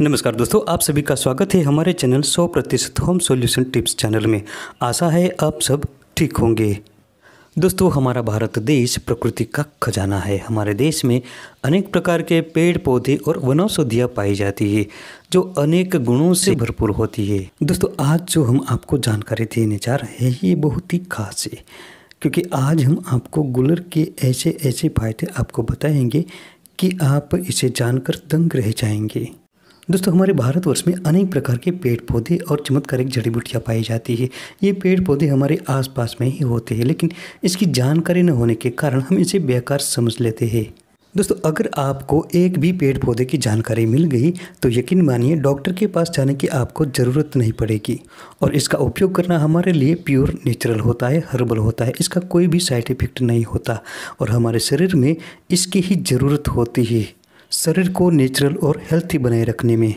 नमस्कार दोस्तों आप सभी का स्वागत है हमारे चैनल 100 प्रतिशत होम सॉल्यूशन टिप्स चैनल में आशा है आप सब ठीक होंगे दोस्तों हमारा भारत देश प्रकृति का खजाना है हमारे देश में अनेक प्रकार के पेड़ पौधे और वनौषधियाँ पाई जाती है जो अनेक गुणों से भरपूर होती है दोस्तों आज जो हम आपको जानकारी देने जा रहे हैं ये बहुत ही खास है क्योंकि आज हम आपको गुलर के ऐसे ऐसे फायदे आपको बताएंगे कि आप इसे जानकर दंग रह जाएंगे दोस्तों हमारे भारतवर्ष में अनेक प्रकार के पेड़ पौधे और चमत्कारिक जड़ी बूटियाँ पाई जाती है ये पेड़ पौधे हमारे आसपास में ही होते हैं लेकिन इसकी जानकारी न होने के कारण हम इसे बेकार समझ लेते हैं दोस्तों अगर आपको एक भी पेड़ पौधे की जानकारी मिल गई तो यकीन मानिए डॉक्टर के पास जाने की आपको ज़रूरत नहीं पड़ेगी और इसका उपयोग करना हमारे लिए प्योर नेचुरल होता है हर्बल होता है इसका कोई भी साइड इफ़ेक्ट नहीं होता और हमारे शरीर में इसकी ही ज़रूरत होती है शरीर को नेचुरल और हेल्थी बनाए रखने में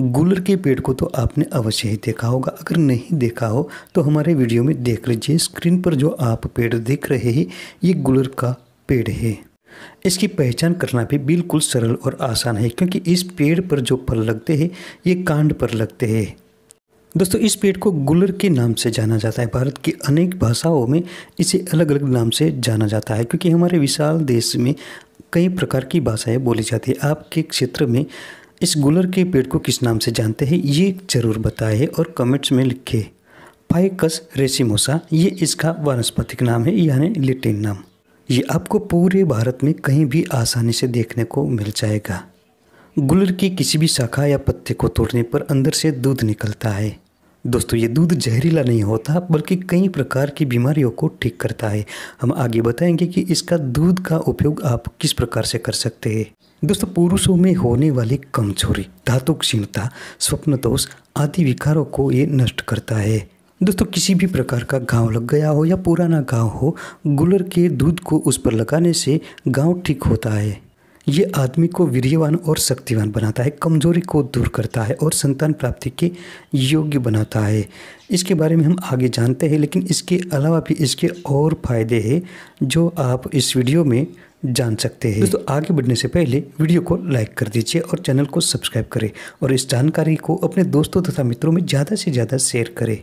गुलर के पेड़ को तो आपने अवश्य ही देखा होगा अगर नहीं देखा हो तो हमारे वीडियो में देख लीजिए स्क्रीन पर जो आप पेड़ देख रहे हैं ये गुलर का पेड़ है इसकी पहचान करना भी बिल्कुल सरल और आसान है क्योंकि इस पेड़ पर जो फल लगते हैं ये कांड पर लगते हैं दोस्तों इस पेड़ को गुलर के नाम से जाना जाता है भारत की अनेक भाषाओं में इसे अलग अलग नाम से जाना जाता है क्योंकि हमारे विशाल देश में कई प्रकार की भाषाएं बोली जाती है आपके क्षेत्र में इस गुलर के पेड़ को किस नाम से जानते हैं ये जरूर बताए और कमेंट्स में लिखे फाइकस रेसिमोसा ये इसका वनस्पतिक नाम है यानी लिटिन नाम ये आपको पूरे भारत में कहीं भी आसानी से देखने को मिल जाएगा गुलर की किसी भी शाखा या पत्ते को तोड़ने पर अंदर से दूध निकलता है दोस्तों ये दूध जहरीला नहीं होता बल्कि कई प्रकार की बीमारियों को ठीक करता है हम आगे बताएंगे कि इसका दूध का उपयोग आप किस प्रकार से कर सकते हैं दोस्तों पुरुषों में होने वाली कमजोरी धातु क्षीणता स्वप्न दोष आदि विकारों को ये नष्ट करता है दोस्तों किसी भी प्रकार का गांव लग गया हो या पुराना गांव हो गुलर के दूध को उस पर लगाने से गांव ठीक होता है ये आदमी को वीर्यवान और शक्तिवान बनाता है कमजोरी को दूर करता है और संतान प्राप्ति के योग्य बनाता है इसके बारे में हम आगे जानते हैं लेकिन इसके अलावा भी इसके और फायदे हैं जो आप इस वीडियो में जान सकते हैं दोस्तों आगे बढ़ने से पहले वीडियो को लाइक कर दीजिए और चैनल को सब्सक्राइब करें और इस जानकारी को अपने दोस्तों तथा मित्रों में ज़्यादा से ज़्यादा शेयर करें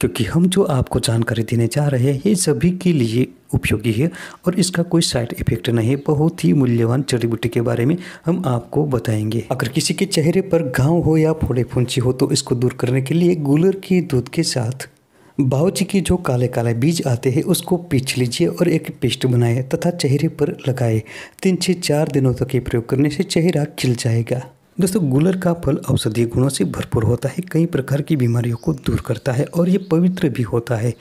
क्योंकि हम जो आपको जानकारी देने जा रहे हैं ये सभी के लिए उपयोगी है और इसका कोई साइड इफेक्ट नहीं है बहुत ही मूल्यवान जड़ी बूटी के बारे में हम आपको बताएंगे अगर किसी के चेहरे पर घाव हो या फोड़े फुंसी हो तो इसको दूर करने के लिए गुलर के दूध के साथ बाउची के जो काले काले बीज आते हैं उसको पीछ लीजिए और एक पेस्ट बनाए तथा चेहरे पर लगाए तीन से चार दिनों तक ये प्रयोग करने से चेहरा खिल जाएगा दोस्तों गुलर का फल औषधीय गुणों से भरपूर होता है कई प्रकार की बीमारियों को दूर करता है और ये पवित्र भी होता है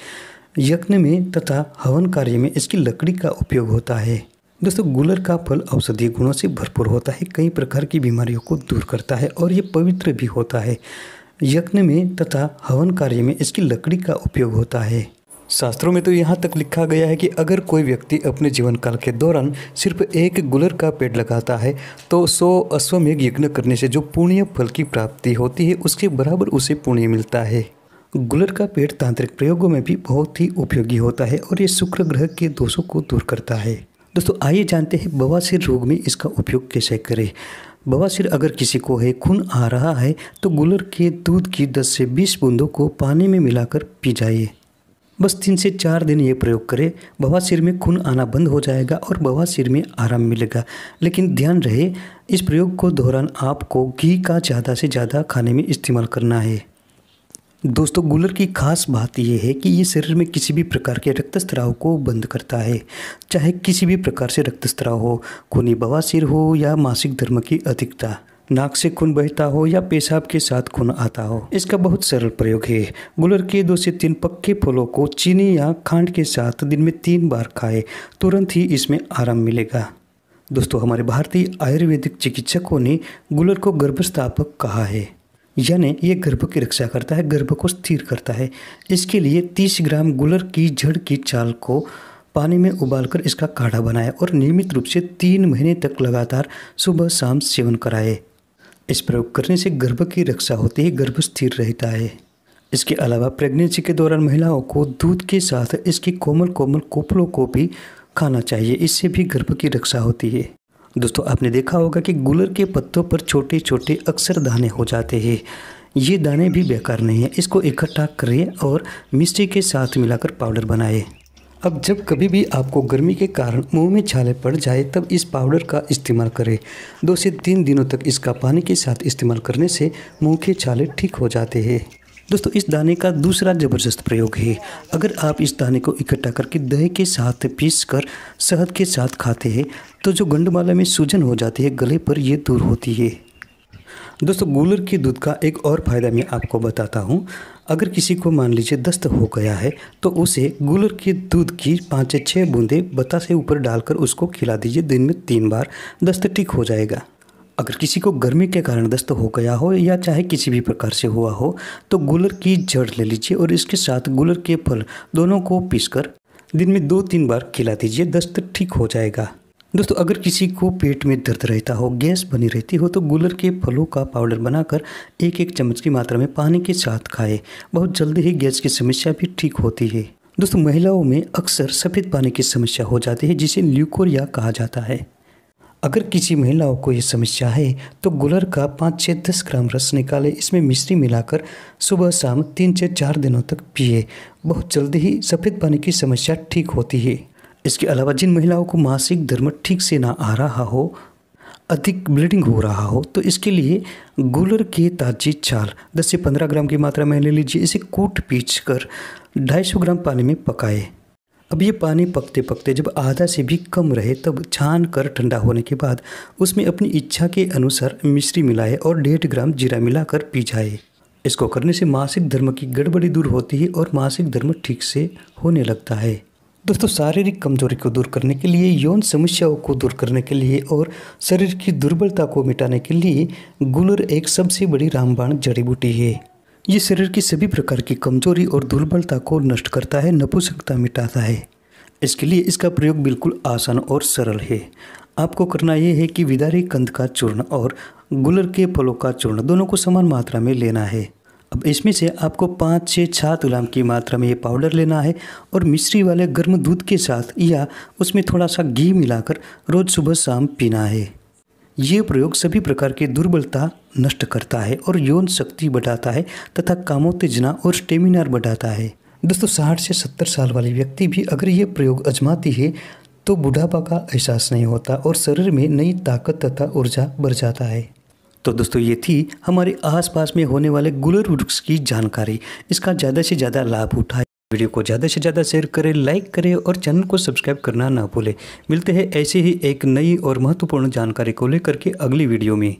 यज्ञ में तथा हवन कार्य में इसकी लकड़ी का उपयोग होता है दोस्तों गुलर का फल औषधीय गुणों से भरपूर होता है कई प्रकार की बीमारियों को दूर करता है और ये पवित्र भी होता है यज्ञ में तथा हवन कार्य में इसकी लकड़ी का उपयोग होता है शास्त्रों में तो यहाँ तक लिखा गया है कि अगर कोई व्यक्ति अपने जीवन काल के दौरान सिर्फ एक गुलर का पेड़ लगाता है तो सौ अश्वमेघ यज्ञ करने से जो पुण्य फल की प्राप्ति होती है उसके बराबर उसे पुण्य मिलता है गुलर का पेड़ तांत्रिक प्रयोगों में भी बहुत ही उपयोगी होता है और ये शुक्र ग्रह के दोषों को दूर करता है दोस्तों आइए जानते हैं बवासीर रोग में इसका उपयोग कैसे करें बवासीर अगर किसी को है खून आ रहा है तो गुलर के दूध की 10 से 20 बूंदों को पानी में मिलाकर पी जाइए बस तीन से चार दिन ये प्रयोग करें बवासीर में खून आना बंद हो जाएगा और बवासीर में आराम मिलेगा लेकिन ध्यान रहे इस प्रयोग को दौरान आपको घी का ज़्यादा से ज़्यादा खाने में इस्तेमाल करना है दोस्तों गुलर की खास बात यह है कि ये शरीर में किसी भी प्रकार के रक्त स्त्राव को बंद करता है चाहे किसी भी प्रकार से रक्त स्त्राव हो खूनी बवासीर हो या मासिक धर्म की अधिकता नाक से खून बहता हो या पेशाब के साथ खून आता हो इसका बहुत सरल प्रयोग है गुलर के दो से तीन पक्के फलों को चीनी या खांड के साथ दिन में तीन बार खाए तुरंत ही इसमें आराम मिलेगा दोस्तों हमारे भारतीय आयुर्वेदिक चिकित्सकों ने गुलर को गर्भस्थापक कहा है यानी ये गर्भ की रक्षा करता है गर्भ को स्थिर करता है इसके लिए 30 ग्राम गुलर की जड़ की चाल को पानी में उबालकर इसका काढ़ा बनाए और नियमित रूप से तीन महीने तक लगातार सुबह शाम सेवन कराए इस प्रयोग करने से गर्भ की रक्षा होती है गर्भ स्थिर रहता है इसके अलावा प्रेगनेंसी के दौरान महिलाओं को दूध के साथ इसकी कोमल कोमल कोपलों को भी खाना चाहिए इससे भी गर्भ की रक्षा होती है दोस्तों आपने देखा होगा कि गुलर के पत्तों पर छोटे छोटे अक्सर दाने हो जाते हैं ये दाने भी बेकार नहीं है इसको इकट्ठा करें और मिश्री के साथ मिलाकर पाउडर बनाएं अब जब कभी भी आपको गर्मी के कारण मुंह में छाले पड़ जाए तब इस पाउडर का इस्तेमाल करें दो से तीन दिनों तक इसका पानी के साथ इस्तेमाल करने से मुंह के छाले ठीक हो जाते हैं दोस्तों इस दाने का दूसरा ज़बरदस्त प्रयोग है अगर आप इस दाने को इकट्ठा करके दही के साथ पीस कर शहद के साथ खाते हैं तो जो गंडमाला में सूजन हो जाती है गले पर यह दूर होती है दोस्तों गुलर के दूध का एक और फ़ायदा मैं आपको बताता हूँ अगर किसी को मान लीजिए दस्त हो गया है तो उसे गुलर के दूध की पाँच छः बूंदें बता से ऊपर डालकर उसको खिला दीजिए दिन में तीन बार दस्त ठीक हो जाएगा अगर किसी को गर्मी के कारण दस्त हो गया हो या चाहे किसी भी प्रकार से हुआ हो तो गुलर की जड़ ले लीजिए और इसके साथ गुलर के फल दोनों को पीसकर दिन में दो तीन बार खिला दीजिए दस्त ठीक हो जाएगा दोस्तों अगर किसी को पेट में दर्द रहता हो गैस बनी रहती हो तो गुलर के फलों का पाउडर बनाकर एक एक चम्मच की मात्रा में पानी के साथ खाए बहुत जल्दी ही गैस की समस्या भी ठीक होती है दोस्तों महिलाओं में अक्सर सफ़ेद पानी की समस्या हो जाती है जिसे ल्यूकोरिया कहा जाता है अगर किसी महिलाओं को यह समस्या है तो गुलर का पाँच से दस ग्राम रस निकालें इसमें मिश्री मिलाकर सुबह शाम तीन से चार दिनों तक पिए बहुत जल्दी ही सफ़ेद पानी की समस्या ठीक होती है इसके अलावा जिन महिलाओं को मासिक धर्म ठीक से ना आ रहा हो अधिक ब्लीडिंग हो रहा हो तो इसके लिए गुलर के ताजी छाल 10 से 15 ग्राम की मात्रा में ले लीजिए इसे कूट पीच कर ढाई सौ ग्राम पानी में पकाएं अब ये पानी पकते पकते जब आधा से भी कम रहे तब छान कर ठंडा होने के बाद उसमें अपनी इच्छा के अनुसार मिश्री मिलाए और डेढ़ ग्राम जीरा मिलाकर पी जाए इसको करने से मासिक धर्म की गड़बड़ी दूर होती है और मासिक धर्म ठीक से होने लगता है दोस्तों शारीरिक कमजोरी को दूर करने के लिए यौन समस्याओं को दूर करने के लिए और शरीर की दुर्बलता को मिटाने के लिए गुलर एक सबसे बड़ी रामबाण जड़ी बूटी है ये शरीर की सभी प्रकार की कमजोरी और दुर्बलता को नष्ट करता है नपुंसकता मिटाता है इसके लिए इसका प्रयोग बिल्कुल आसान और सरल है आपको करना यह है कि विदारी कंध का चूर्ण और गुलर के फलों का चूर्ण दोनों को समान मात्रा में लेना है अब इसमें से आपको पाँच से छः तुलाम की मात्रा में ये पाउडर लेना है और मिश्री वाले गर्म दूध के साथ या उसमें थोड़ा सा घी मिलाकर रोज़ सुबह शाम पीना है ये प्रयोग सभी प्रकार की दुर्बलता नष्ट करता है और यौन शक्ति बढ़ाता है तथा कामोत्तेजना और स्टेमिनार बढ़ाता है दोस्तों साठ से सत्तर साल वाले व्यक्ति भी अगर ये प्रयोग अजमाती है तो बुढ़ापा का एहसास नहीं होता और शरीर में नई ताकत तथा ऊर्जा बढ़ जाता है तो दोस्तों ये थी हमारे आसपास में होने वाले गुलर वृक्ष की जानकारी इसका ज़्यादा से ज़्यादा लाभ उठाए वीडियो को ज़्यादा से ज़्यादा शेयर करें लाइक करें और चैनल को सब्सक्राइब करना ना भूलें मिलते हैं ऐसी ही एक नई और महत्वपूर्ण जानकारी को लेकर के अगली वीडियो में